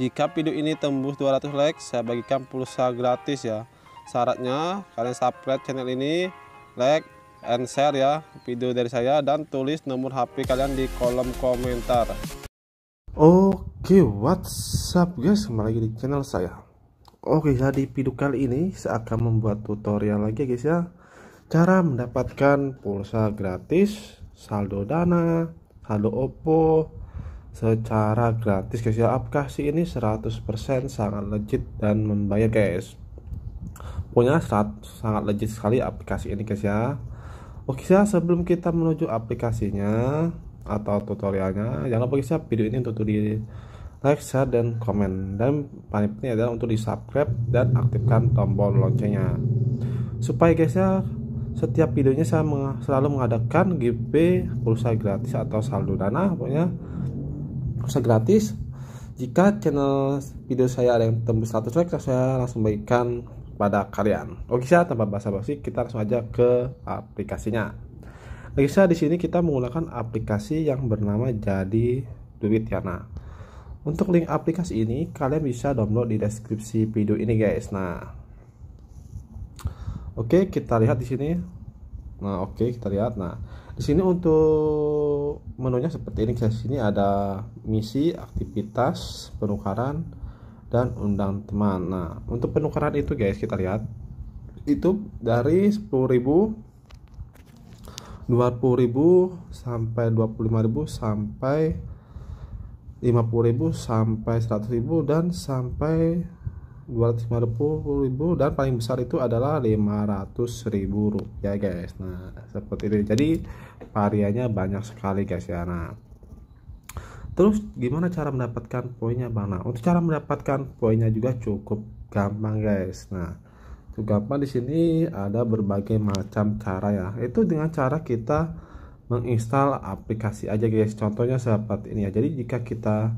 Jika video ini tembus 200 like, saya bagikan pulsa gratis ya. Syaratnya kalian subscribe channel ini, like and share ya video dari saya dan tulis nomor HP kalian di kolom komentar. Oke, what's up guys? Kembali lagi di channel saya. Oke, saya di video kali ini saya akan membuat tutorial lagi guys ya. Cara mendapatkan pulsa gratis, saldo Dana, saldo Oppo, secara gratis guys ya aplikasi ini 100% sangat legit dan membayar guys punya serat, sangat legit sekali aplikasi ini guys ya oke ya sebelum kita menuju aplikasinya atau tutorialnya jangan lupa guys ya video ini untuk di like, share, dan komen dan paling penting adalah untuk di subscribe dan aktifkan tombol loncengnya supaya guys ya setiap videonya saya selalu mengadakan GP pulsa gratis atau saldo dana pokoknya bisa gratis jika channel video saya ada yang tembus 100 like saya langsung bagikan pada kalian oke saya tanpa basa-basi kita langsung aja ke aplikasinya oke saya di sini kita menggunakan aplikasi yang bernama jadi duit ya nah untuk link aplikasi ini kalian bisa download di deskripsi video ini guys nah oke kita lihat di sini Nah, oke, okay, kita lihat. Nah, di sini untuk menunya seperti ini. guys sini ada misi, aktivitas, penukaran, dan undang teman. Nah, untuk penukaran itu guys, kita lihat itu dari 10.000 20.000 sampai 25.000 sampai 50.000 sampai 100.000 dan sampai 250.000 dan paling besar itu adalah 500.000 ya guys nah seperti itu jadi variannya banyak sekali guys ya nah terus gimana cara mendapatkan poinnya bang nah untuk cara mendapatkan poinnya juga cukup gampang guys nah cukup gampang di sini ada berbagai macam cara ya itu dengan cara kita menginstal aplikasi aja guys contohnya seperti ini ya jadi jika kita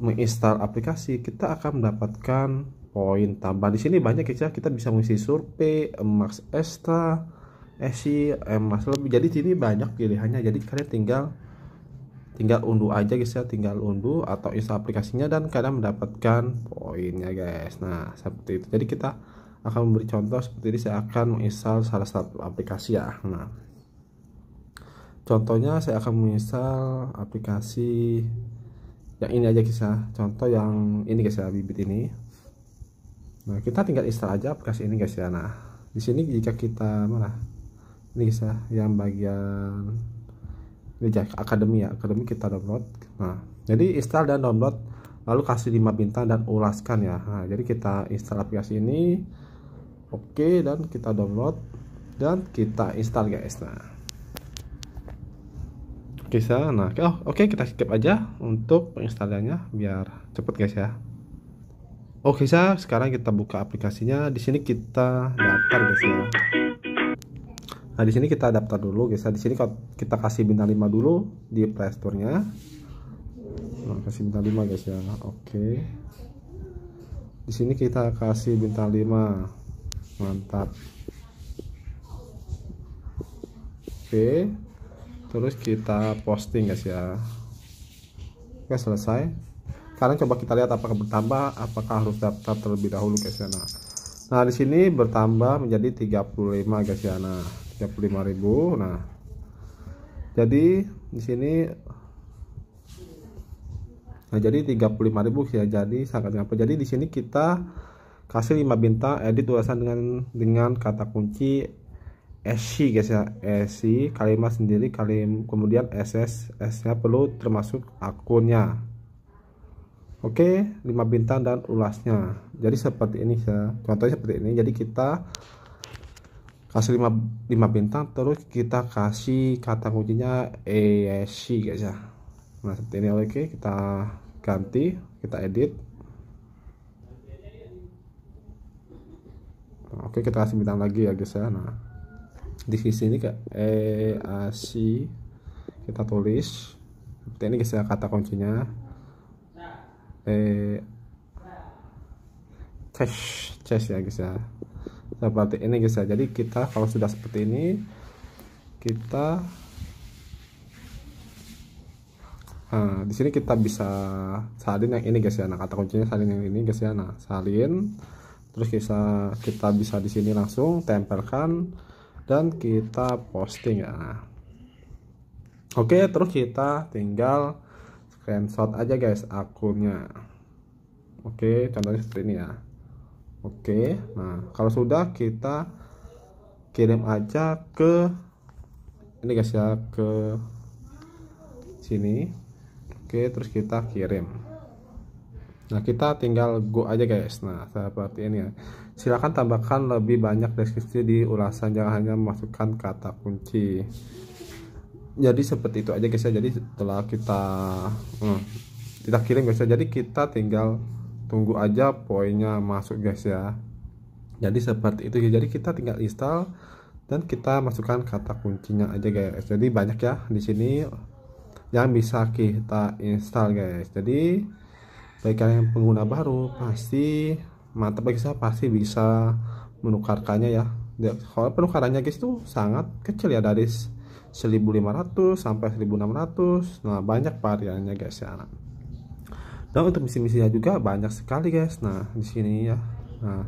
menginstal aplikasi kita akan mendapatkan poin tambah di sini banyak ya kita bisa mengisi survei max extra esi emas lebih jadi sini banyak pilihannya jadi kalian tinggal tinggal unduh aja guys ya tinggal unduh atau install aplikasinya dan kalian mendapatkan poinnya guys nah seperti itu jadi kita akan memberi contoh seperti ini saya akan menginstal salah satu aplikasi ya nah contohnya saya akan menginstal aplikasi yang ini aja kisah contoh yang ini guys ya bibit ini nah kita tinggal install aja aplikasi ini guys ya nah di sini jika kita mana ini guys ya yang bagian ini aja akademi ya akademi kita download nah jadi install dan download lalu kasih 5 bintang dan ulaskan ya nah, jadi kita install aplikasi ini oke okay, dan kita download dan kita install guys nah Oke, okay, so, nah, oke oh, okay, kita skip aja untuk penginstalannya biar cepet guys ya. Oke, okay, sekarang kita buka aplikasinya. Di sini kita daftar guys ya. Nah, di sini kita daftar dulu guys. ya. di sini kita kasih bintang 5 dulu di playstore nya Nah, kasih bintang 5 guys ya. Oke. Okay. Di sini kita kasih bintang 5. Mantap. Oke. Okay terus kita posting guys ya oke selesai sekarang coba kita lihat apakah bertambah apakah harus daftar terlebih dahulu guys ya nah nah di sini bertambah menjadi 35 guys ya nah 35.000 nah jadi di sini Nah, jadi 35.000 ya. Jadi sangat apa Jadi di sini kita kasih 5 bintang edit ulasan dengan dengan kata kunci SI guys ya SI kalimat sendiri kalim kemudian SS S nya perlu termasuk akunnya Oke 5 bintang dan ulasnya jadi seperti ini ya contohnya seperti ini jadi kita kasih 5, 5 bintang terus kita kasih kata kuncinya esc guys ya nah seperti ini oke kita ganti kita edit oke kita kasih bintang lagi ya guys ya nah divisi ini kayak C eh, kita tulis seperti ini bisa ya, kata kuncinya eh cash cash ya guys ya seperti ini guys ya jadi kita kalau sudah seperti ini kita Nah, di sini kita bisa salin yang ini guys ya. Nah, kata kuncinya salin yang ini guys ya. Nah, salin terus kita kita bisa di sini langsung tempelkan dan kita posting ya oke terus kita tinggal screenshot aja guys akunnya oke contohnya seperti ini ya oke nah kalau sudah kita kirim aja ke ini guys ya ke sini oke terus kita kirim nah kita tinggal go aja guys nah seperti ini ya Silakan tambahkan lebih banyak deskripsi di ulasan, jangan hanya memasukkan kata kunci. Jadi seperti itu aja guys ya. Jadi setelah kita hmm, kita kirim guys ya. Jadi kita tinggal tunggu aja poinnya masuk guys ya. Jadi seperti itu Jadi kita tinggal install dan kita masukkan kata kuncinya aja guys. Jadi banyak ya di sini yang bisa kita install guys. Jadi bagi kalian pengguna baru pasti mantap bisa pasti bisa menukarkannya ya kalau penukarannya guys tuh sangat kecil ya dari 1500 sampai 1600 nah banyak variannya guys ya dan untuk misi-misinya juga banyak sekali guys nah di sini ya nah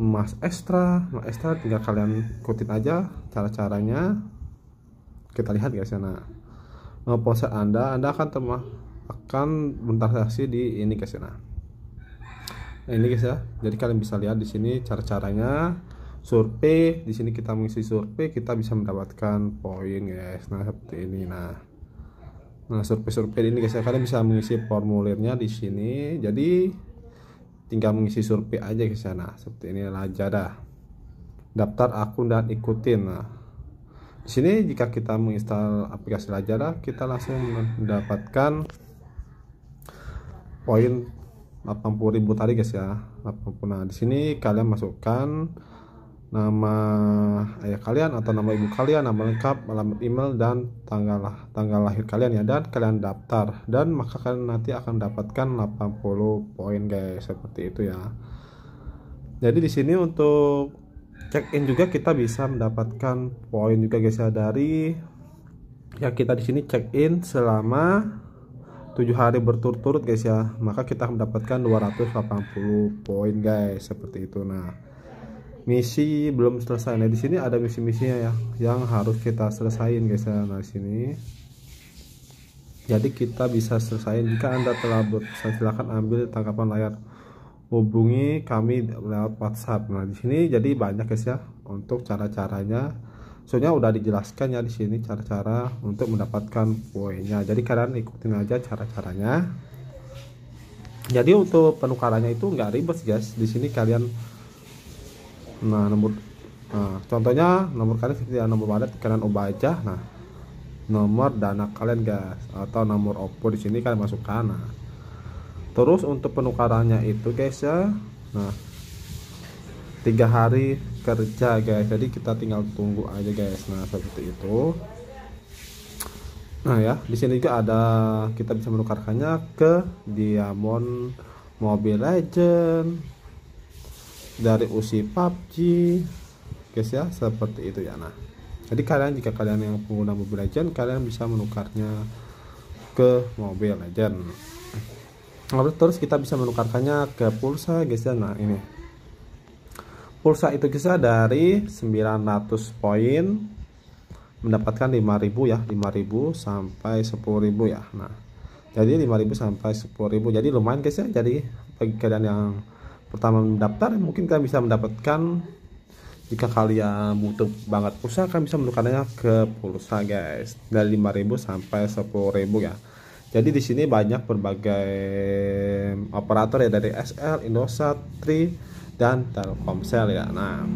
emas ekstra emas ekstra tinggal kalian ikutin aja cara-caranya kita lihat guys ya nah pose anda anda akan teman akan berinteraksi di ini guys ya nah ini guys ya jadi kalian bisa lihat di sini cara-caranya survei di sini kita mengisi survei kita bisa mendapatkan poin guys nah seperti ini nah nah survei-survei ini guys ya kalian bisa mengisi formulirnya di sini jadi tinggal mengisi survei aja guys ya nah seperti ini aja dah daftar akun dan ikutin nah di sini jika kita menginstal aplikasi Lazada kita langsung mendapatkan poin 80.000 tadi guys ya 80 nah di sini kalian masukkan nama ayah kalian atau nama ibu kalian nama lengkap alamat email dan tanggal tanggal lahir kalian ya dan kalian daftar dan maka kalian nanti akan dapatkan 80 poin guys seperti itu ya jadi di sini untuk check in juga kita bisa mendapatkan poin juga guys ya dari ya kita di sini check in selama 7 hari berturut-turut guys ya maka kita mendapatkan 280 poin guys seperti itu nah misi belum selesai nah di sini ada misi-misinya ya yang harus kita selesaikan guys ya nah sini jadi kita bisa selesaiin jika anda telah berpesan silahkan ambil tangkapan layar hubungi kami lewat WhatsApp nah di sini jadi banyak guys ya untuk cara-caranya soalnya udah dijelaskan ya di sini cara-cara untuk mendapatkan poinnya jadi kalian ikutin aja cara-caranya jadi untuk penukarannya itu nggak ribet guys di sini kalian nah nomor nah, contohnya nomor kalian seperti nomor padat kalian ubah aja nah nomor dana kalian guys atau nomor oppo di sini kalian masukkan nah terus untuk penukarannya itu guys ya nah tiga hari kerja guys jadi kita tinggal tunggu aja guys nah seperti itu nah ya di sini juga ada kita bisa menukarkannya ke diamond mobile legend dari usi PUBG guys ya seperti itu ya nah jadi kalian jika kalian yang pengguna mobile legend kalian bisa menukarnya ke mobile legend lalu nah, terus kita bisa menukarkannya ke pulsa guys ya nah ini pulsa itu kisah dari 900 poin mendapatkan 5000 ya 5000 sampai 10000 ya nah jadi 5000 sampai 10000 jadi lumayan guys ya jadi bagi kalian yang pertama mendaftar mungkin kalian bisa mendapatkan jika kalian butuh banget pulsa kalian bisa menukarnya ke pulsa guys dari 5000 sampai 10000 ya jadi di sini banyak berbagai operator ya dari SL, Indosat, Tri, dan Telkomsel ya. Nah,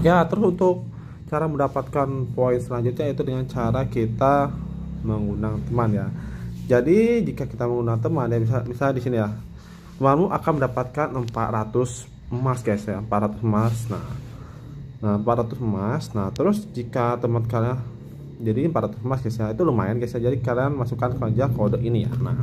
ya terus untuk cara mendapatkan poin selanjutnya itu dengan cara kita mengundang teman ya. Jadi jika kita mengundang teman ya bisa bisa di sini ya. Temanmu akan mendapatkan 400 emas guys ya, 400 emas. Nah, nah 400 emas. Nah, terus jika teman kalian jadi 400 emas guys ya, itu lumayan guys ya. Jadi kalian masukkan saja kode ini ya. Nah,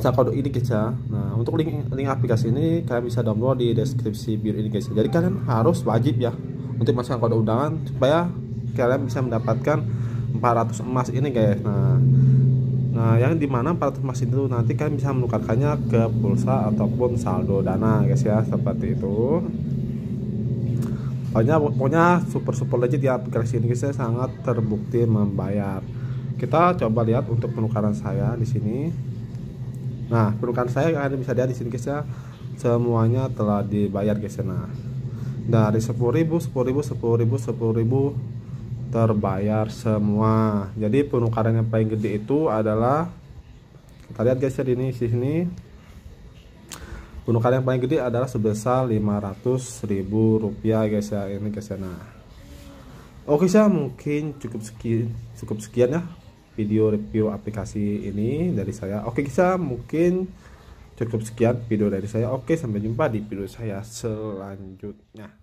bisa kode ini guys ya nah untuk link link aplikasi ini kalian bisa download di deskripsi video ini guys ya. jadi kalian harus wajib ya untuk masukkan kode undangan supaya kalian bisa mendapatkan 400 emas ini guys nah nah yang dimana 400 emas itu nanti kalian bisa menukarkannya ke pulsa ataupun saldo dana guys ya seperti itu pokoknya pokoknya super super legit ya aplikasi ini guys ya sangat terbukti membayar kita coba lihat untuk penukaran saya di sini nah perlukan saya yang ada bisa lihat di sini guys ya semuanya telah dibayar guys ya nah dari 10.000 10.000 10.000 10.000 terbayar semua jadi penukaran yang paling gede itu adalah kita lihat guys ya di sini, di penukaran yang paling gede adalah sebesar 500.000 rupiah guys ya ini guys ya nah oke okay, saya mungkin cukup sekian cukup sekian ya video review aplikasi ini dari saya. Oke bisa mungkin cukup sekian video dari saya. Oke sampai jumpa di video saya selanjutnya.